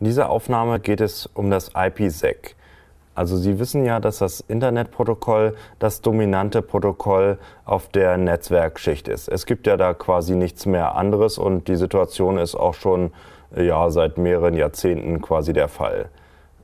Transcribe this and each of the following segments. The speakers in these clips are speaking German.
In dieser Aufnahme geht es um das IPsec. Also Sie wissen ja, dass das Internetprotokoll das dominante Protokoll auf der Netzwerkschicht ist. Es gibt ja da quasi nichts mehr anderes und die Situation ist auch schon ja seit mehreren Jahrzehnten quasi der Fall.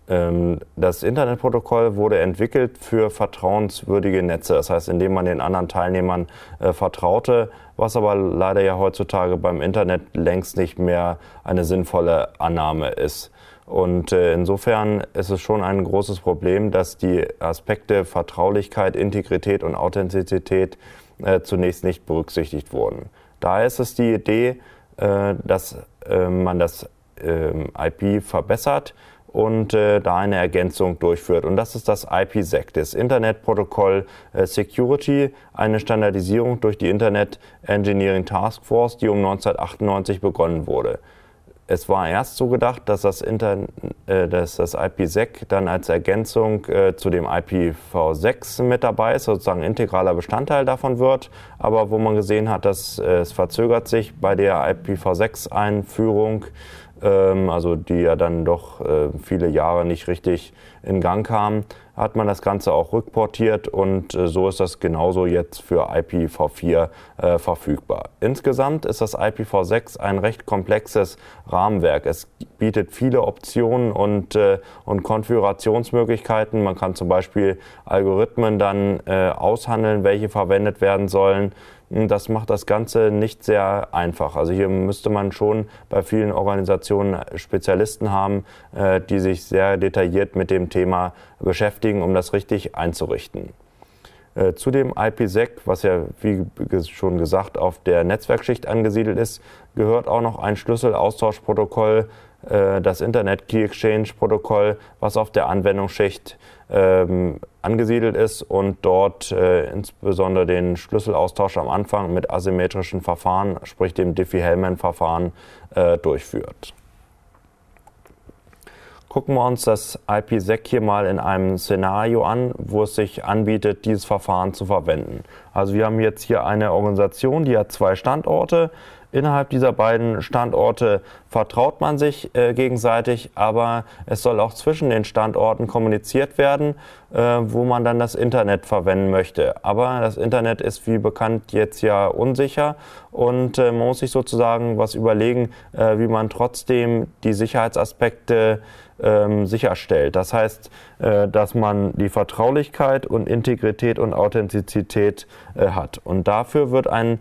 Ähm, das Internetprotokoll wurde entwickelt für vertrauenswürdige Netze, das heißt, indem man den anderen Teilnehmern äh, vertraute, was aber leider ja heutzutage beim Internet längst nicht mehr eine sinnvolle Annahme ist. Und äh, insofern ist es schon ein großes Problem, dass die Aspekte Vertraulichkeit, Integrität und Authentizität äh, zunächst nicht berücksichtigt wurden. Daher ist es die Idee, äh, dass man das ähm, IP verbessert, und äh, da eine Ergänzung durchführt. Und das ist das IPsec, das Internet Protocol äh, Security, eine Standardisierung durch die Internet Engineering Task Force, die um 1998 begonnen wurde. Es war erst so gedacht, dass das, Inter äh, dass das IPsec dann als Ergänzung äh, zu dem IPv6 mit dabei ist, sozusagen integraler Bestandteil davon wird. Aber wo man gesehen hat, dass äh, es verzögert sich bei der IPv6-Einführung ähm, also die ja dann doch äh, viele Jahre nicht richtig in Gang kamen, hat man das Ganze auch rückportiert und äh, so ist das genauso jetzt für IPv4 äh, verfügbar. Insgesamt ist das IPv6 ein recht komplexes Rahmenwerk. Es bietet viele Optionen und, äh, und Konfigurationsmöglichkeiten. Man kann zum Beispiel Algorithmen dann äh, aushandeln, welche verwendet werden sollen. Das macht das Ganze nicht sehr einfach. Also hier müsste man schon bei vielen Organisationen Spezialisten haben, äh, die sich sehr detailliert mit dem Thema beschäftigen, um das richtig einzurichten. Äh, zu dem IPsec, was ja wie schon gesagt auf der Netzwerkschicht angesiedelt ist, gehört auch noch ein Schlüsselaustauschprotokoll äh, das Internet Key Exchange Protokoll, was auf der Anwendungsschicht ähm, angesiedelt ist und dort äh, insbesondere den Schlüsselaustausch am Anfang mit asymmetrischen Verfahren, sprich dem Diffie-Hellman-Verfahren, äh, durchführt. Gucken wir uns das IPsec hier mal in einem Szenario an, wo es sich anbietet, dieses Verfahren zu verwenden. Also wir haben jetzt hier eine Organisation, die hat zwei Standorte. Innerhalb dieser beiden Standorte vertraut man sich äh, gegenseitig, aber es soll auch zwischen den Standorten kommuniziert werden, äh, wo man dann das Internet verwenden möchte. Aber das Internet ist wie bekannt jetzt ja unsicher und äh, man muss sich sozusagen was überlegen, äh, wie man trotzdem die Sicherheitsaspekte ähm, sicherstellt. Das heißt, äh, dass man die Vertraulichkeit und Integrität und Authentizität äh, hat. Und dafür wird ein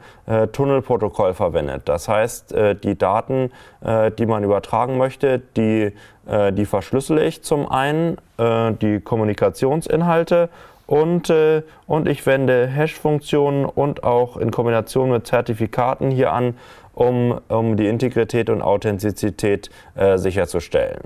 Tunnelprotokoll verwendet. Das heißt, die Daten, äh, die man übertragen möchte, die, äh, die verschlüssele ich zum einen, äh, die Kommunikationsinhalte und, äh, und ich wende Hash-Funktionen und auch in Kombination mit Zertifikaten hier an, um, um die Integrität und Authentizität äh, sicherzustellen.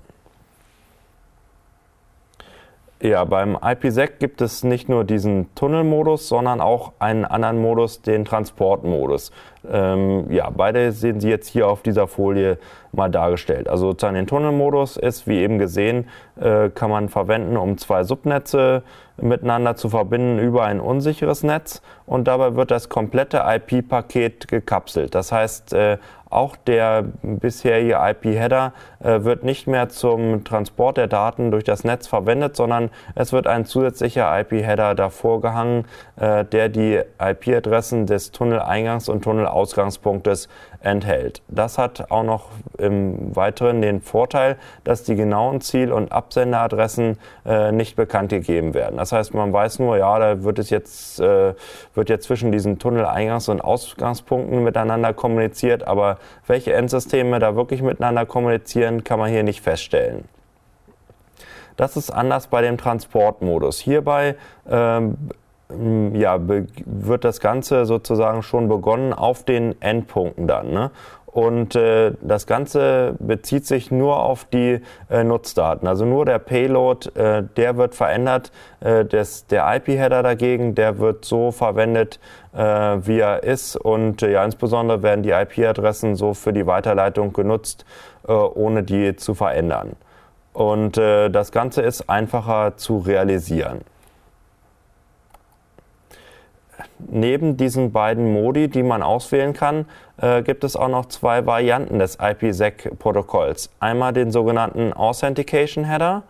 Ja, beim IPsec gibt es nicht nur diesen Tunnelmodus, sondern auch einen anderen Modus, den Transportmodus. Ähm, ja, beide sehen Sie jetzt hier auf dieser Folie mal dargestellt. Also sozusagen den Tunnelmodus ist, wie eben gesehen, äh, kann man verwenden, um zwei Subnetze äh, miteinander zu verbinden über ein unsicheres Netz und dabei wird das komplette IP-Paket gekapselt. Das heißt, äh, auch der bisherige IP-Header äh, wird nicht mehr zum Transport der Daten durch das Netz verwendet, sondern es wird ein zusätzlicher IP-Header davor gehangen, äh, der die IP-Adressen des Tunneleingangs- und Tunnelausgangspunktes enthält. Das hat auch noch im Weiteren den Vorteil, dass die genauen Ziel- und Absenderadressen nicht bekannt gegeben werden. Das das heißt, man weiß nur, ja, da wird es jetzt, äh, wird jetzt zwischen diesen Tunneleingangs- und Ausgangspunkten miteinander kommuniziert, aber welche Endsysteme da wirklich miteinander kommunizieren, kann man hier nicht feststellen. Das ist anders bei dem Transportmodus. Hierbei ähm, ja, wird das Ganze sozusagen schon begonnen auf den Endpunkten dann. Ne? Und äh, das Ganze bezieht sich nur auf die äh, Nutzdaten. Also nur der Payload, äh, der wird verändert. Äh, des, der IP-Header dagegen, der wird so verwendet, äh, wie er ist. Und äh, ja, insbesondere werden die IP-Adressen so für die Weiterleitung genutzt, äh, ohne die zu verändern. Und äh, das Ganze ist einfacher zu realisieren neben diesen beiden Modi, die man auswählen kann, äh, gibt es auch noch zwei Varianten des IPsec-Protokolls. Einmal den sogenannten Authentication Header.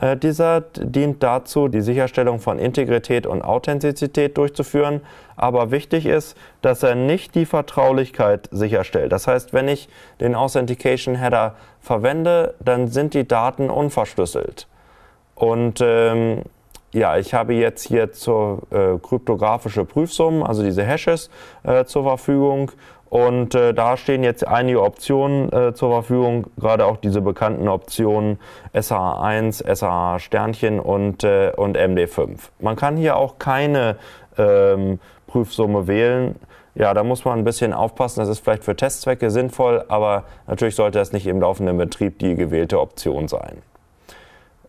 Äh, dieser dient dazu, die Sicherstellung von Integrität und Authentizität durchzuführen. Aber wichtig ist, dass er nicht die Vertraulichkeit sicherstellt. Das heißt, wenn ich den Authentication Header verwende, dann sind die Daten unverschlüsselt. Und ähm, ja, ich habe jetzt hier zur äh, kryptografische Prüfsummen, also diese Hashes äh, zur Verfügung. Und äh, da stehen jetzt einige Optionen äh, zur Verfügung, gerade auch diese bekannten Optionen SH1, SH Sternchen und, äh, und MD5. Man kann hier auch keine ähm, Prüfsumme wählen. Ja, da muss man ein bisschen aufpassen. Das ist vielleicht für Testzwecke sinnvoll, aber natürlich sollte das nicht im laufenden Betrieb die gewählte Option sein.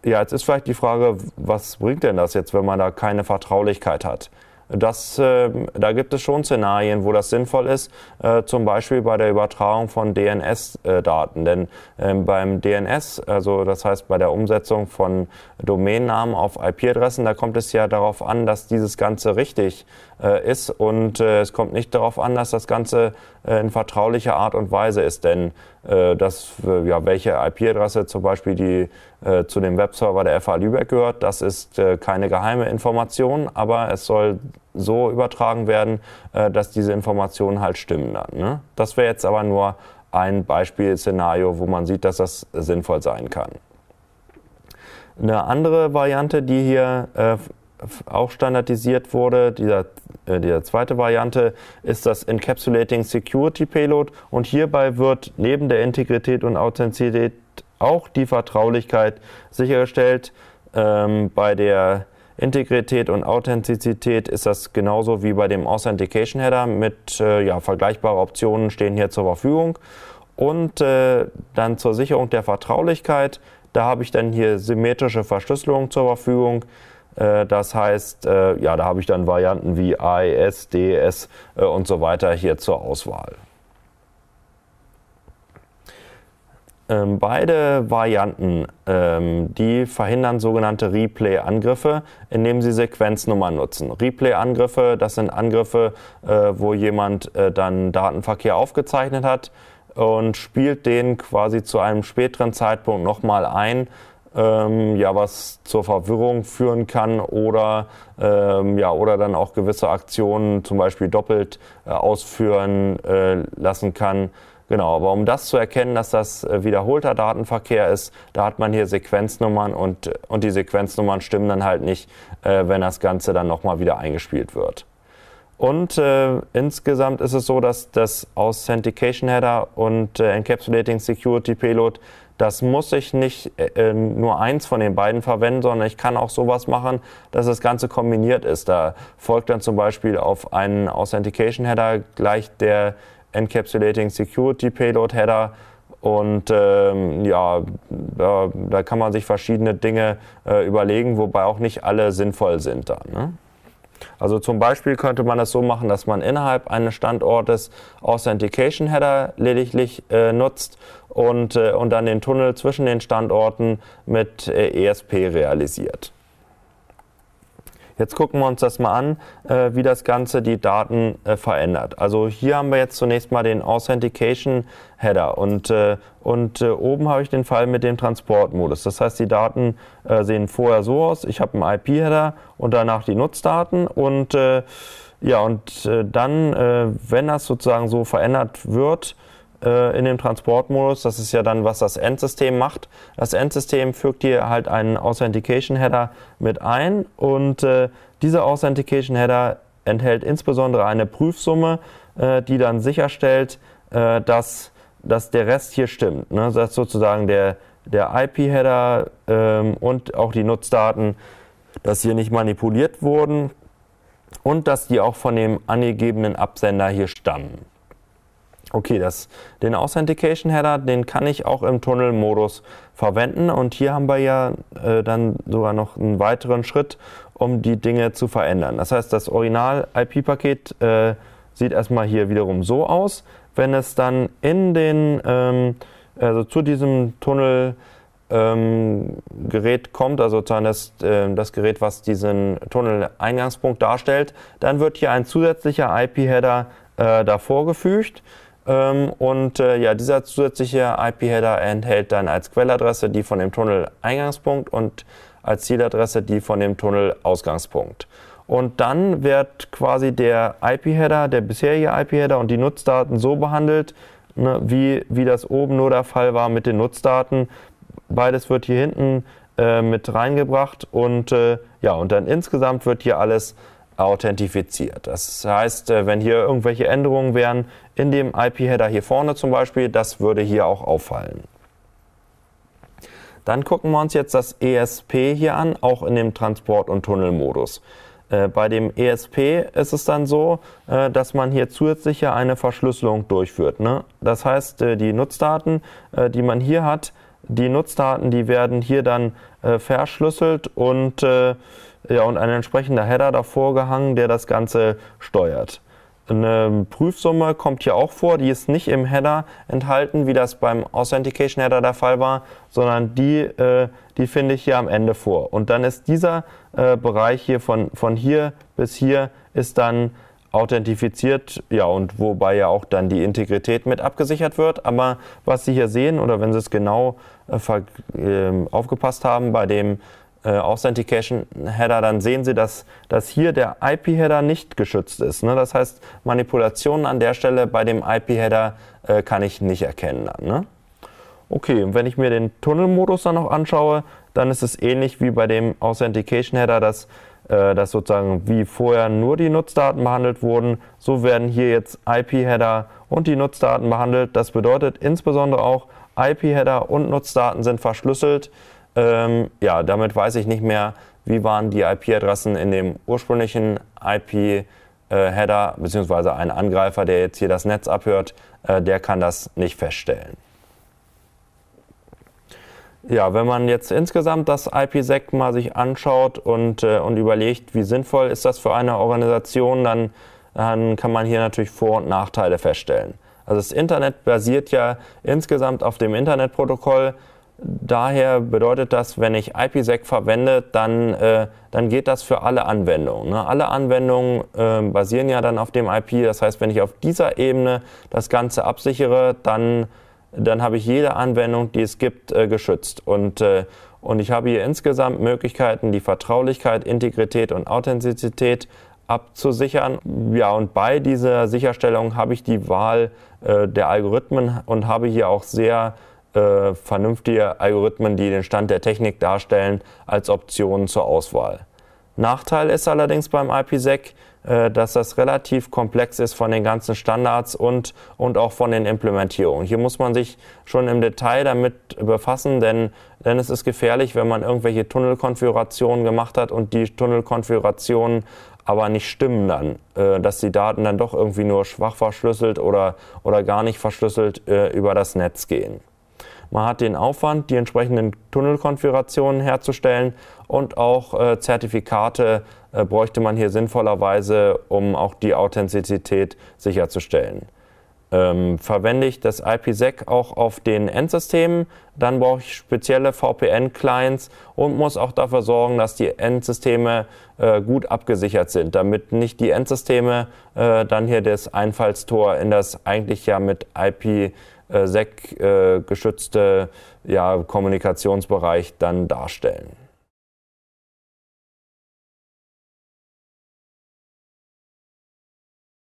Ja, jetzt ist vielleicht die Frage, was bringt denn das jetzt, wenn man da keine Vertraulichkeit hat? Das, äh, da gibt es schon Szenarien, wo das sinnvoll ist, äh, zum Beispiel bei der Übertragung von DNS-Daten. Denn ähm, beim DNS, also das heißt bei der Umsetzung von Domainnamen auf IP-Adressen, da kommt es ja darauf an, dass dieses Ganze richtig äh, ist und äh, es kommt nicht darauf an, dass das Ganze äh, in vertraulicher Art und Weise ist. Denn äh, dass, ja, welche IP-Adresse zum Beispiel die äh, zu dem Webserver der FH Lübeck gehört. Das ist äh, keine geheime Information, aber es soll so übertragen werden, äh, dass diese Informationen halt stimmen dann. Ne? Das wäre jetzt aber nur ein Beispielszenario, wo man sieht, dass das sinnvoll sein kann. Eine andere Variante, die hier äh, auch standardisiert wurde, dieser äh, die zweite Variante ist das Encapsulating Security Payload und hierbei wird neben der Integrität und Authentizität auch die Vertraulichkeit sichergestellt. Ähm, bei der Integrität und Authentizität ist das genauso wie bei dem Authentication Header mit äh, ja, vergleichbare Optionen stehen hier zur Verfügung. Und äh, dann zur Sicherung der Vertraulichkeit, da habe ich dann hier symmetrische Verschlüsselung zur Verfügung. Äh, das heißt, äh, ja, da habe ich dann Varianten wie AES, DES äh, und so weiter hier zur Auswahl. Ähm, beide Varianten, ähm, die verhindern sogenannte Replay-Angriffe, indem sie Sequenznummern nutzen. Replay-Angriffe, das sind Angriffe, äh, wo jemand äh, dann Datenverkehr aufgezeichnet hat und spielt den quasi zu einem späteren Zeitpunkt nochmal ein, ähm, ja, was zur Verwirrung führen kann oder, ähm, ja, oder dann auch gewisse Aktionen zum Beispiel doppelt äh, ausführen äh, lassen kann Genau, aber um das zu erkennen, dass das äh, wiederholter Datenverkehr ist, da hat man hier Sequenznummern und, und die Sequenznummern stimmen dann halt nicht, äh, wenn das Ganze dann nochmal wieder eingespielt wird. Und äh, insgesamt ist es so, dass das Authentication Header und äh, Encapsulating Security Payload, das muss ich nicht äh, äh nur eins von den beiden verwenden, sondern ich kann auch sowas machen, dass das Ganze kombiniert ist. Da folgt dann zum Beispiel auf einen Authentication Header gleich der Encapsulating Security Payload Header. Und ähm, ja, da, da, kann man sich verschiedene Dinge äh, überlegen, wobei auch nicht alle sinnvoll sind dann. Ne? Also zum Beispiel könnte man das so machen, dass man innerhalb eines Standortes Authentication Header lediglich äh, nutzt und, äh, und dann den Tunnel zwischen den Standorten mit äh, ESP realisiert. Jetzt gucken wir uns das mal an, äh, wie das Ganze die Daten äh, verändert. Also hier haben wir jetzt zunächst mal den Authentication Header und, äh, und äh, oben habe ich den Fall mit dem Transportmodus. Das heißt, die Daten äh, sehen vorher so aus. Ich habe einen IP-Header und danach die Nutzdaten und äh, ja, und dann, wenn das sozusagen so verändert wird, äh, in dem Transportmodus. Das ist ja dann, was das Endsystem macht. Das Endsystem fügt hier halt einen Authentication Header mit ein und äh, dieser Authentication Header enthält insbesondere eine Prüfsumme, äh, die dann sicherstellt, äh, dass, dass der Rest hier stimmt. Ne? ist sozusagen der, der IP-Header ähm, und auch die Nutzdaten, dass hier nicht manipuliert wurden und dass die auch von dem angegebenen Absender hier stammen. Okay, das, den Authentication Header, den kann ich auch im Tunnel-Modus verwenden und hier haben wir ja äh, dann sogar noch einen weiteren Schritt, um die Dinge zu verändern. Das heißt, das Original-IP-Paket äh, sieht erstmal hier wiederum so aus. Wenn es dann in den, ähm, also zu diesem Tunnel ähm, Gerät kommt, also sozusagen das, ähm, das Gerät, was diesen Tunnel-Eingangspunkt darstellt, dann wird hier ein zusätzlicher IP-Header äh, davor gefügt ähm, und äh, ja, dieser zusätzliche IP-Header enthält dann als Quelladresse die von dem Tunnel Eingangspunkt und als Zieladresse die von dem Tunnel Ausgangspunkt. Und dann wird quasi der IP-Header, der bisherige IP-Header und die Nutzdaten so behandelt, ne, wie, wie das oben nur der Fall war mit den Nutzdaten. Beides wird hier hinten äh, mit reingebracht und äh, ja, und dann insgesamt wird hier alles authentifiziert. Das heißt, äh, wenn hier irgendwelche Änderungen wären in dem IP-Header hier vorne zum Beispiel, das würde hier auch auffallen. Dann gucken wir uns jetzt das ESP hier an, auch in dem Transport- und Tunnelmodus. Äh, bei dem ESP ist es dann so, äh, dass man hier zusätzlich eine Verschlüsselung durchführt. Ne? Das heißt, die Nutzdaten, die man hier hat, die Nutzdaten, die werden hier dann verschlüsselt und ja, und ein entsprechender Header davor gehangen, der das Ganze steuert. Eine Prüfsumme kommt hier auch vor, die ist nicht im Header enthalten, wie das beim Authentication Header der Fall war, sondern die, äh, die finde ich hier am Ende vor. Und dann ist dieser äh, Bereich hier von, von hier bis hier ist dann authentifiziert, ja, und wobei ja auch dann die Integrität mit abgesichert wird. Aber was Sie hier sehen oder wenn Sie es genau äh, ähm, aufgepasst haben bei dem äh, Authentication Header, dann sehen Sie, dass, dass hier der IP-Header nicht geschützt ist. Ne? Das heißt, Manipulationen an der Stelle bei dem IP-Header äh, kann ich nicht erkennen. Dann, ne? Okay, und wenn ich mir den Tunnelmodus dann noch anschaue, dann ist es ähnlich wie bei dem Authentication Header, dass, äh, dass sozusagen wie vorher nur die Nutzdaten behandelt wurden, so werden hier jetzt IP-Header und die Nutzdaten behandelt. Das bedeutet insbesondere auch, IP-Header und Nutzdaten sind verschlüsselt. Ähm, ja, damit weiß ich nicht mehr, wie waren die IP-Adressen in dem ursprünglichen IP-Header, äh, beziehungsweise ein Angreifer, der jetzt hier das Netz abhört, äh, der kann das nicht feststellen. Ja, wenn man jetzt insgesamt das IPsec mal sich anschaut und, äh, und überlegt, wie sinnvoll ist das für eine Organisation, dann, dann kann man hier natürlich Vor- und Nachteile feststellen. Also das Internet basiert ja insgesamt auf dem Internetprotokoll Daher bedeutet das, wenn ich IPsec verwende, dann, äh, dann geht das für alle Anwendungen. Ne? Alle Anwendungen äh, basieren ja dann auf dem IP. Das heißt, wenn ich auf dieser Ebene das Ganze absichere, dann, dann habe ich jede Anwendung, die es gibt, äh, geschützt. Und, äh, und ich habe hier insgesamt Möglichkeiten, die Vertraulichkeit, Integrität und Authentizität abzusichern. Ja, und bei dieser Sicherstellung habe ich die Wahl äh, der Algorithmen und habe hier auch sehr äh, vernünftige Algorithmen, die den Stand der Technik darstellen, als Optionen zur Auswahl. Nachteil ist allerdings beim IPsec, äh, dass das relativ komplex ist von den ganzen Standards und, und auch von den Implementierungen. Hier muss man sich schon im Detail damit befassen, denn, denn es ist gefährlich, wenn man irgendwelche Tunnelkonfigurationen gemacht hat und die Tunnelkonfigurationen aber nicht stimmen dann, äh, dass die Daten dann doch irgendwie nur schwach verschlüsselt oder, oder gar nicht verschlüsselt äh, über das Netz gehen. Man hat den Aufwand, die entsprechenden Tunnelkonfigurationen herzustellen und auch äh, Zertifikate äh, bräuchte man hier sinnvollerweise, um auch die Authentizität sicherzustellen. Ähm, verwende ich das IPsec auch auf den Endsystemen, dann brauche ich spezielle VPN-Clients und muss auch dafür sorgen, dass die Endsysteme äh, gut abgesichert sind, damit nicht die Endsysteme äh, dann hier das Einfallstor in das eigentlich ja mit IP äh, SEC-geschützte äh, ja, Kommunikationsbereich dann darstellen.